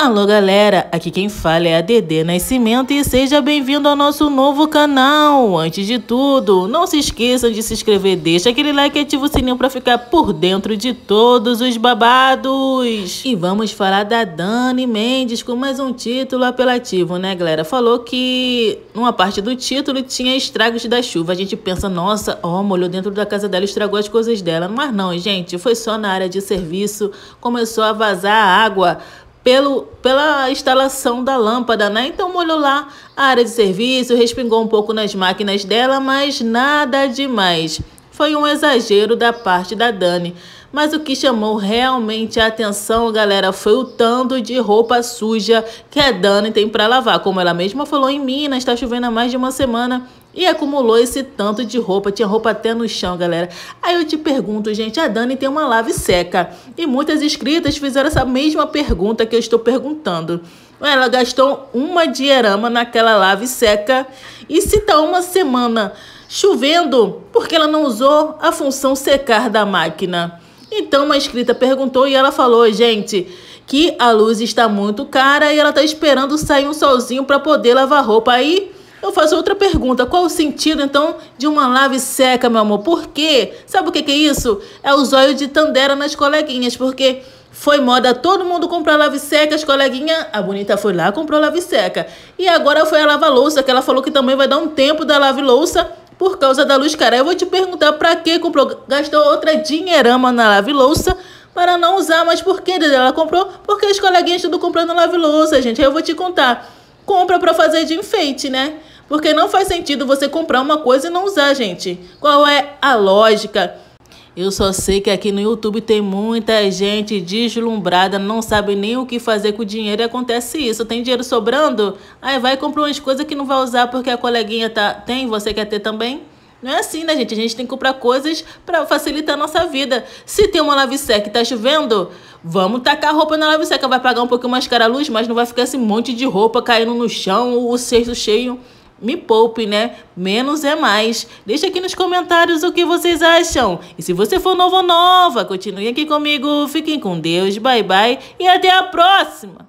Alô galera, aqui quem fala é a Dedê Nascimento e seja bem-vindo ao nosso novo canal. Antes de tudo, não se esqueçam de se inscrever, deixa aquele like e ativa o sininho para ficar por dentro de todos os babados. E vamos falar da Dani Mendes com mais um título apelativo, né galera? Falou que numa parte do título tinha estragos da chuva. A gente pensa, nossa, ó, molhou dentro da casa dela, estragou as coisas dela. Mas não, gente, foi só na área de serviço, começou a vazar a água pelo, pela instalação da lâmpada, né? Então molhou lá a área de serviço, respingou um pouco nas máquinas dela, mas nada demais. Foi um exagero da parte da Dani. Mas o que chamou realmente a atenção, galera, foi o tanto de roupa suja que a Dani tem para lavar. Como ela mesma falou em Minas, está chovendo há mais de uma semana e acumulou esse tanto de roupa. Tinha roupa até no chão, galera. Aí eu te pergunto, gente, a Dani tem uma lave seca. E muitas inscritas fizeram essa mesma pergunta que eu estou perguntando. Ela gastou uma diarama naquela lave seca. E se tá uma semana chovendo, porque ela não usou a função secar da máquina. Então uma inscrita perguntou e ela falou, gente, que a luz está muito cara e ela está esperando sair um solzinho para poder lavar roupa. Aí eu faço outra pergunta. Qual o sentido, então, de uma lave seca, meu amor? Por quê? Sabe o que, que é isso? É o zóio de Tandera nas coleguinhas, porque foi moda todo mundo comprar lave seca, as coleguinhas. A bonita foi lá, comprou lave seca. E agora foi a lava-louça, que ela falou que também vai dar um tempo da lave-louça por causa da luz cara. Eu vou te perguntar pra que comprou. Gastou outra dinheirama na lave-louça para não usar, mas por que ela comprou? Porque as coleguinhas tudo comprando lave-louça, gente. Aí eu vou te contar compra para fazer de enfeite, né? Porque não faz sentido você comprar uma coisa e não usar, gente. Qual é a lógica? Eu só sei que aqui no YouTube tem muita gente deslumbrada, não sabe nem o que fazer com o dinheiro e acontece isso. Tem dinheiro sobrando? Aí vai e compra umas coisas que não vai usar porque a coleguinha tá... tem, você quer ter também? Não é assim, né, gente? A gente tem que comprar coisas para facilitar a nossa vida. Se tem uma lave que e tá chovendo, Vamos tacar a roupa na lave seca, vai pagar um pouquinho mais cara a luz, mas não vai ficar esse monte de roupa caindo no chão, o cesto cheio. Me poupe, né? Menos é mais. Deixa aqui nos comentários o que vocês acham. E se você for novo ou nova, continue aqui comigo. Fiquem com Deus. Bye bye e até a próxima.